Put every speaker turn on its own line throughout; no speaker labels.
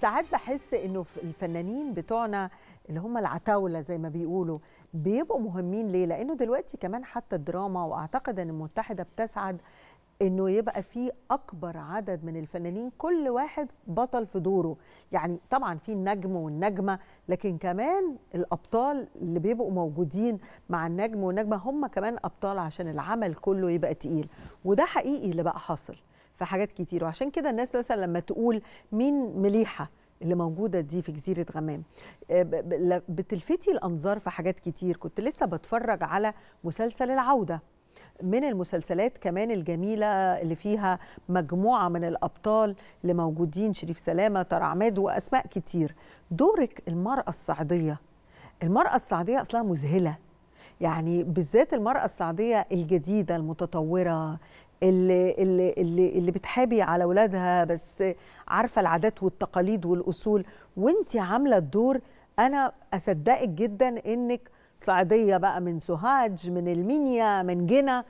ساعات بحس انه الفنانين بتوعنا اللي هم العتاوله زي ما بيقولوا بيبقوا مهمين ليه لانه دلوقتي كمان حتى الدراما واعتقد ان المتحده بتسعد انه يبقى في اكبر عدد من الفنانين كل واحد بطل في دوره يعني طبعا في النجم والنجمه لكن كمان الابطال اللي بيبقوا موجودين مع النجم والنجمه هم كمان ابطال عشان العمل كله يبقى تقيل وده حقيقي اللي بقى حاصل في حاجات كتير وعشان كده الناس مثلا لما تقول مين مليحه اللي موجوده دي في جزيره غمام آه، بتلفتي الانظار في حاجات كتير كنت لسه بتفرج على مسلسل العوده من المسلسلات كمان الجميلة اللي فيها مجموعة من الأبطال اللي موجودين شريف سلامة طارق عماد وأسماء كتير دورك المرأة الصعيدية المرأة الصعيدية أصلها مذهلة يعني بالذات المرأة السعودية الجديدة المتطورة اللي, اللي, اللي, اللي بتحابي على أولادها بس عارفة العادات والتقاليد والأصول وانت عاملة الدور أنا أصدقك جدا إنك صعيدية بقى من سوهاج من المنيا من جنا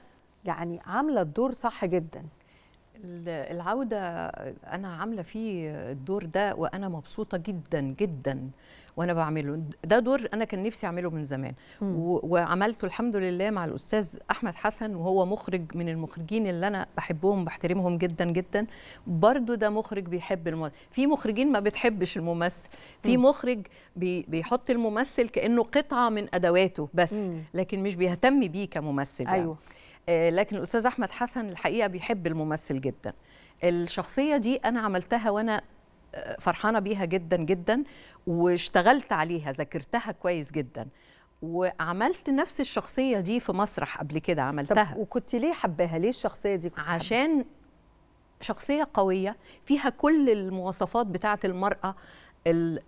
يعني عاملة الدور صح جدا
العودة أنا عاملة فيه الدور ده وأنا مبسوطة جدا جدا وأنا بعمله ده دور أنا كان نفسي أعمله من زمان وعملته الحمد لله مع الأستاذ أحمد حسن وهو مخرج من المخرجين اللي أنا بحبهم بحترمهم جدا جدا برضو ده مخرج بيحب الممثل في مخرجين ما بتحبش الممثل في مخرج بي بيحط الممثل كأنه قطعة من أدواته بس لكن مش بيهتم بيه كممثل يعني. أيوه. يعني. آه، لكن الاستاذ احمد حسن الحقيقه بيحب الممثل جدا الشخصيه دي انا عملتها وانا آه، فرحانه بيها جدا جدا واشتغلت عليها ذاكرتها كويس جدا وعملت نفس الشخصيه دي في مسرح قبل كده عملتها طب وكنت ليه حباها ليه الشخصيه دي كنت عشان شخصيه قويه فيها كل المواصفات بتاعه المراه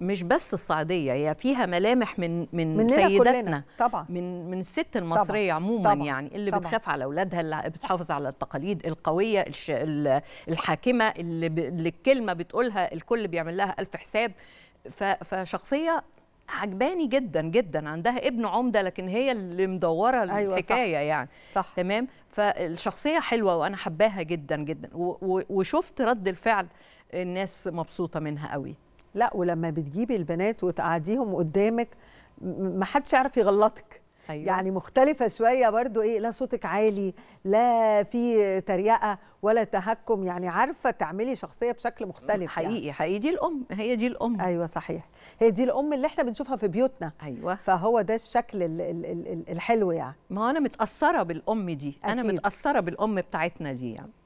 مش بس الصعيديه هي فيها ملامح من من مننا سيدتنا كلنا. طبعا من من الست المصريه طبعًا. عموما طبعا. يعني اللي طبعًا. بتخاف على اولادها اللي بتحافظ على التقاليد القويه الش... الحاكمه اللي, ب... اللي الكلمه بتقولها الكل بيعمل لها الف حساب ف... فشخصيه عجباني جدا جدا عندها ابن عمده لكن هي اللي مدوره أيوة الحكايه صح. يعني صح. تمام فالشخصيه حلوه وانا حباها جدا جدا و... و... وشفت رد الفعل الناس مبسوطه منها
قوي لا ولما بتجيبي البنات وتقعديهم قدامك ما حدش يعرف يغلطك أيوة. يعني مختلفة شوية برضو إيه لا صوتك عالي لا في تريقة ولا تهكم يعني عارفة تعملي شخصية بشكل مختلف يعني. حقيقي يعني. حقيقي دي الأم هي دي الأم أيوة صحيح هي دي الأم اللي إحنا بنشوفها في بيوتنا أيوة فهو ده الشكل الـ الـ الـ الحلو يعني
ما أنا متأثرة بالأم دي أكيد. أنا متأثرة بالأم بتاعتنا دي يعني